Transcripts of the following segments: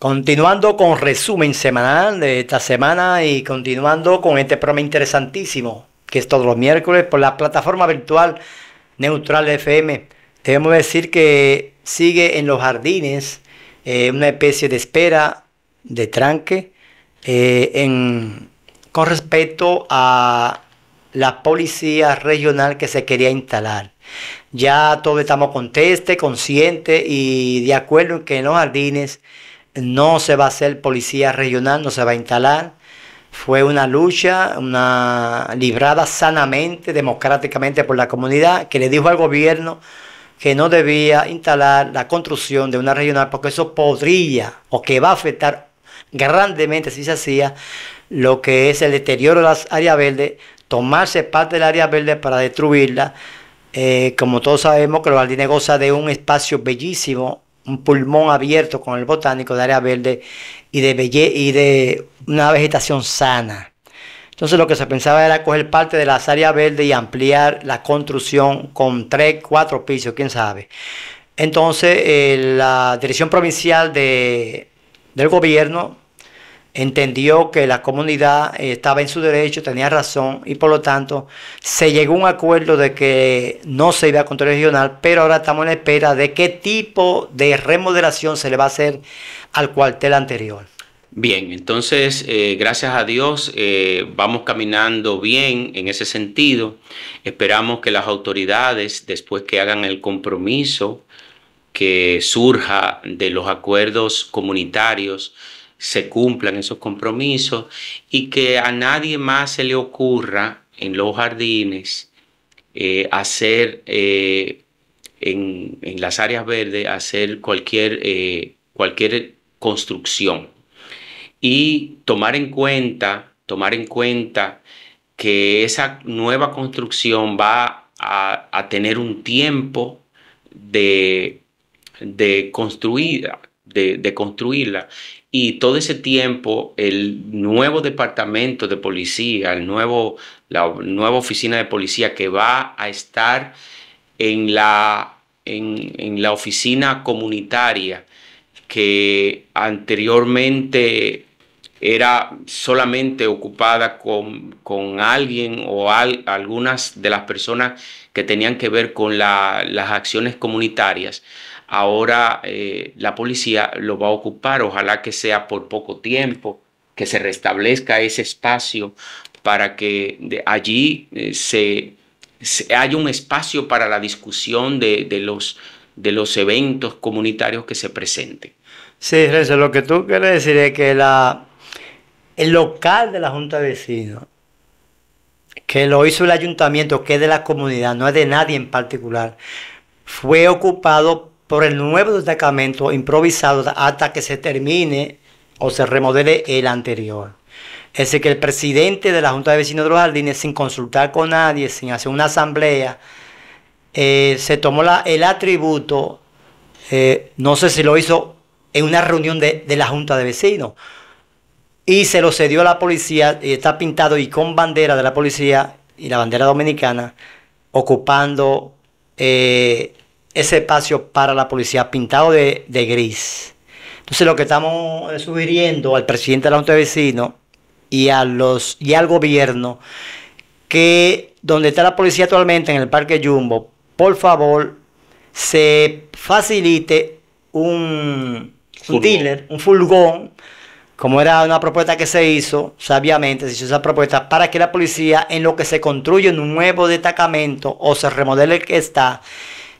Continuando con resumen semanal de esta semana y continuando con este programa interesantísimo que es todos los miércoles por la plataforma virtual Neutral FM. Debemos decir que sigue en los jardines eh, una especie de espera, de tranque, eh, con respecto a la policía regional que se quería instalar. Ya todos estamos conteste, conscientes y de acuerdo en que en los jardines no se va a hacer policía regional, no se va a instalar. Fue una lucha, una librada sanamente, democráticamente por la comunidad, que le dijo al gobierno que no debía instalar la construcción de una regional porque eso podría o que va a afectar grandemente si se hacía lo que es el deterioro de las áreas verdes, tomarse parte del área verde para destruirla. Eh, como todos sabemos que los jardines goza de un espacio bellísimo un pulmón abierto con el botánico de área verde y de, belle y de una vegetación sana. Entonces lo que se pensaba era coger parte de las áreas verdes y ampliar la construcción con tres, cuatro pisos, quién sabe. Entonces eh, la dirección provincial de, del gobierno entendió que la comunidad eh, estaba en su derecho, tenía razón y por lo tanto se llegó a un acuerdo de que no se iba a control regional, pero ahora estamos en espera de qué tipo de remodelación se le va a hacer al cuartel anterior. Bien, entonces eh, gracias a Dios eh, vamos caminando bien en ese sentido. Esperamos que las autoridades, después que hagan el compromiso que surja de los acuerdos comunitarios, se cumplan esos compromisos y que a nadie más se le ocurra en los jardines eh, hacer eh, en, las áreas verdes hacer cualquier, eh, cualquier construcción y tomar en cuenta tomar en cuenta que esa nueva construcción va a, tener un tiempo de, de construirla y todo ese tiempo, el nuevo departamento de policía, el nuevo, la nueva oficina de policía que va a estar en la, en, en la oficina comunitaria que anteriormente era solamente ocupada con, alguien o algunas de las personas que tenían que ver con las acciones comunitarias. Ahora eh, la policía lo va a ocupar, ojalá que sea por poco tiempo, que se restablezca ese espacio para que allí eh, se, haya un espacio para la discusión de, los, de los eventos comunitarios que se presenten. Sí, Renzo, lo que tú quieres decir es que la, el local de la Junta de Vecinos, que lo hizo el ayuntamiento, que es de la comunidad, no es de nadie en particular, fue ocupado por el nuevo destacamento improvisado hasta que se termine o se remodele el anterior. Es decir, que el presidente de la Junta de Vecinos de los Jardines, sin consultar con nadie, sin hacer una asamblea, eh, se tomó el atributo, eh, no sé si lo hizo en una reunión de, de la Junta de Vecinos, y se lo cedió a la policía y está pintado y con bandera de la policía y la bandera dominicana ocupando eh, ese espacio para la policía pintado de, gris. Entonces lo que estamos eh, sugiriendo al presidente de la Junta de Vecinos y, a los, al gobierno que donde está la policía actualmente en el Parque Jumbo, por favor, se facilite un, un dealer, un furgón como era una propuesta que se hizo, sabiamente se hizo esa propuesta para que la policía, en lo que se construye un nuevo destacamento o se remodele el que está,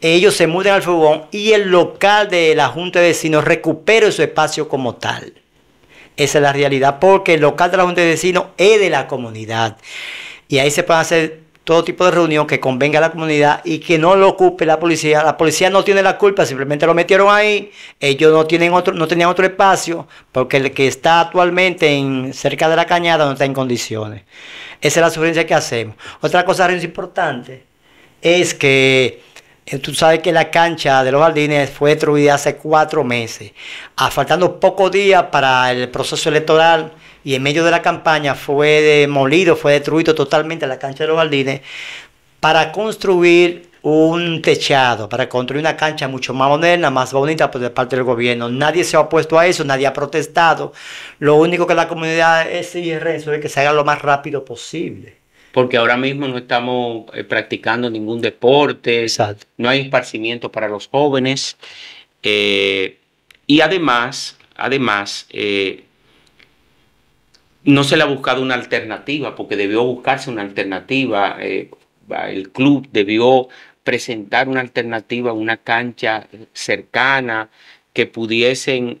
ellos se muden al furgón y el local de la Junta de Vecinos recupere su espacio como tal. Esa es la realidad, porque el local de la Junta de Vecinos es de la comunidad. Y ahí se pueden hacer todo tipo de reunión que convenga a la comunidad y que no lo ocupe la policía. La policía no tiene la culpa, simplemente lo metieron ahí. Ellos no tienen otro, no tenían otro espacio, porque el que está actualmente en, cerca de la cañada no está en condiciones. Esa es la sugerencia que hacemos. Otra cosa muy importante es que eh, Tú sabes que la cancha de los jardines fue destruida hace cuatro meses, faltando pocos días para el proceso electoral y en medio de la campaña fue demolido, fue destruido totalmente la cancha de los Baldines para construir un techado, para construir una cancha mucho más moderna, más bonita por pues, parte del gobierno. Nadie se ha opuesto a eso, nadie ha protestado. Lo único que la comunidad exige es que se haga lo más rápido posible. Porque ahora mismo no estamos eh, practicando ningún deporte, Exacto. no hay esparcimiento para los jóvenes. Eh, y además, además eh, no se le ha buscado una alternativa, porque debió buscarse una alternativa. Eh, el club debió presentar una alternativa, una cancha eh, cercana que pudiesen,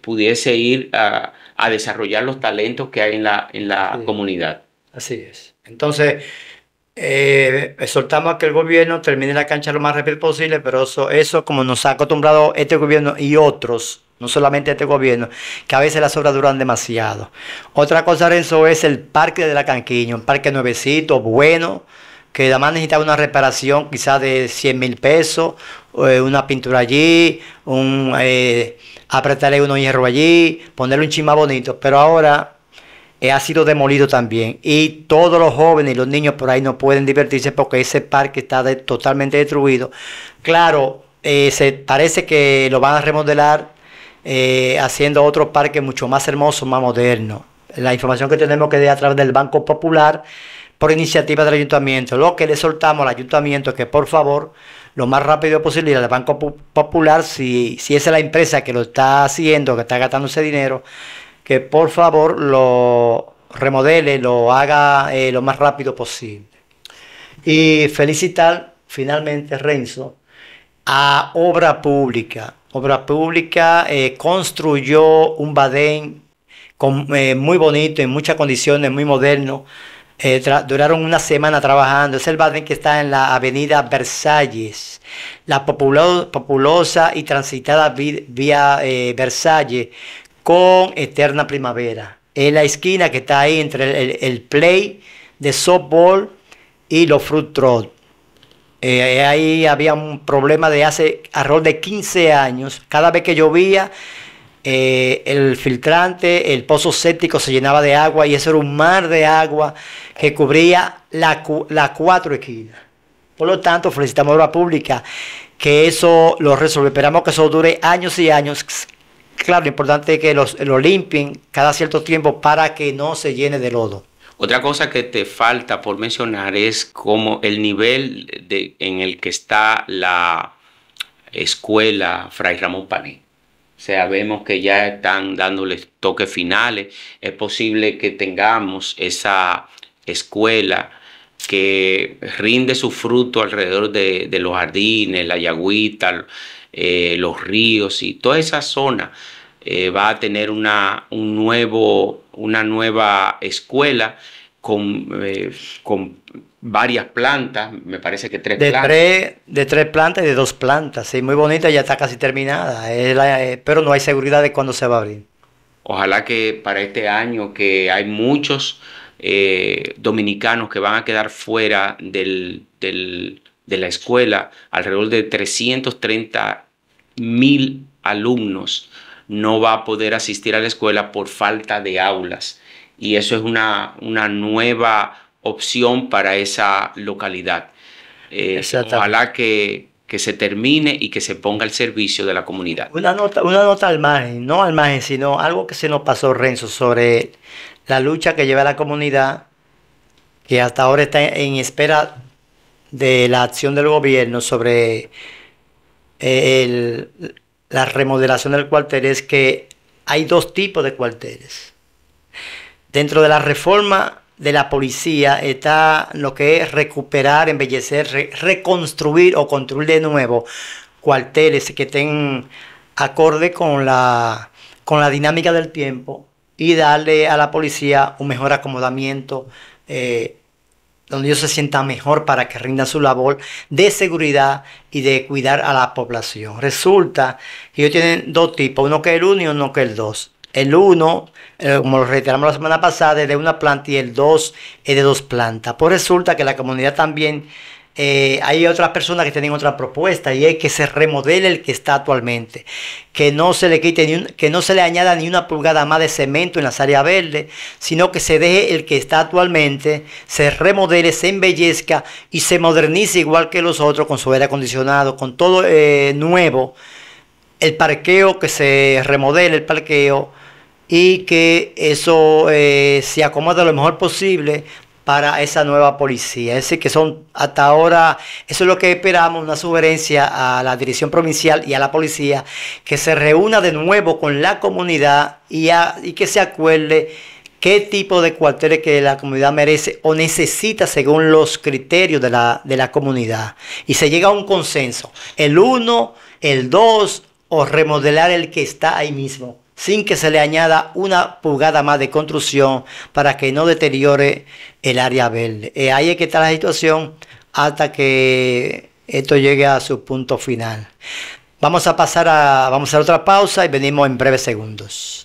pudiese ir a, desarrollar los talentos que hay en la, en la comunidad. Así es. Entonces, soltamos eh, a que el gobierno termine la cancha lo más rápido posible, pero eso, eso como nos ha acostumbrado este gobierno y otros, no solamente este gobierno, que a veces las obras duran demasiado. Otra cosa, Renzo, es el parque de la Canquiño un parque nuevecito, bueno, que además necesita una reparación quizás de 100 mil pesos, eh, una pintura allí, un, eh, apretarle unos hierros allí, ponerle un chima bonito, pero ahora eh, ha sido demolido también. Y todos los jóvenes y los niños por ahí no pueden divertirse porque ese parque está totalmente destruido. Claro, se parece que lo van a remodelar eh, haciendo otro parque mucho más hermoso, más moderno. La información que tenemos que dar a través del Banco Popular por iniciativa del ayuntamiento. Lo que le soltamos al ayuntamiento es que por favor, lo más rápido posible, al Banco Popular, si, esa es la empresa que lo está haciendo, que está gastando ese dinero, que por favor lo remodele, lo haga eh, lo más rápido posible. Y felicitar finalmente Renzo a obra pública. Obra pública eh, construyó un Badén eh, muy bonito, en muchas condiciones, muy moderno. Eh, duraron una semana trabajando. Es el Badén que está en la avenida Versalles. La populosa y transitada vía Versalles con Eterna Primavera. Es la esquina que está ahí entre el, play de softball y los fruit trot. Eh, ahí había un problema de hace alrededor de 15 años. Cada vez que llovía, eh, el filtrante, el pozo séptico se llenaba de agua y eso era un mar de agua que cubría las la cuatro esquinas. Por lo tanto, felicitamos a la pública que eso lo resuelve. Esperamos que eso dure años y años. Claro, lo importante es que lo limpien cada cierto tiempo para que no se llene de lodo. Otra cosa que te falta por mencionar es como el nivel de, en el que está la escuela Fray Ramón Pané. O sea, vemos que ya están dándoles toques finales. Es posible que tengamos esa escuela que rinde su fruto alrededor de, los jardines, la yagüita, eh, los ríos y toda esa zona eh, va a tener una, un nuevo, una nueva escuela eh, con, varias plantas, me parece que tres de plantas. Tres, de tres plantas y de dos plantas, sí, muy bonita, ya está casi terminada, eh, pero no hay seguridad de cuándo se va a abrir. Ojalá que para este año, que hay muchos dominicanos que van a quedar fuera de la escuela, alrededor de 330 mil alumnos no va a poder asistir a la escuela por falta de aulas. Y eso es una, nueva opción para esa localidad. Eh, ojalá que, se termine y que se ponga al servicio de la comunidad. Una nota, una nota al margen, no al margen, sino algo que se nos pasó, Renzo, sobre la lucha que lleva la comunidad, que hasta ahora está en espera de la acción del gobierno sobre el, la remodelación del cuartel es que hay dos tipos de cuarteles. Dentro de la reforma de la policía está lo que es recuperar, embellecer, reconstruir o construir de nuevo cuarteles que estén acorde con la, con la dinámica del tiempo y darle a la policía un mejor acomodamiento eh, donde ellos se sientan mejor para que rinda su labor de seguridad y de cuidar a la población. Resulta que ellos tienen dos tipos, uno que es el uno y uno que es el dos El uno, eh, como lo reiteramos la semana pasada, es de una planta y el dos es de dos plantas. Pues resulta que la comunidad también eh, hay otras personas que tienen otra propuesta y es que se remodele el que está actualmente, que no se le quite ni que no se le añada ni una pulgada más de cemento en las áreas verdes, sino que se deje el que está actualmente, se remodele, se embellezca y se modernice igual que los otros con su aire acondicionado, con todo eh, nuevo, el parqueo que se remodele el parqueo y que eso eh, se acomode lo mejor posible para esa nueva policía. Es decir, que son hasta ahora, eso es lo que esperamos, una sugerencia a la dirección provincial y a la policía, que se reúna de nuevo con la comunidad y, que se acuerde qué tipo de cuarteles que la comunidad merece o necesita según los criterios de la, de la comunidad. Y se llega a un consenso, el uno, el dos o remodelar el que está ahí mismo sin que se le añada una pulgada más de construcción para que no deteriore el área verde. Eh, ahí es que está la situación hasta que esto llegue a su punto final. Vamos a pasar a, vamos a otra pausa y venimos en breves segundos.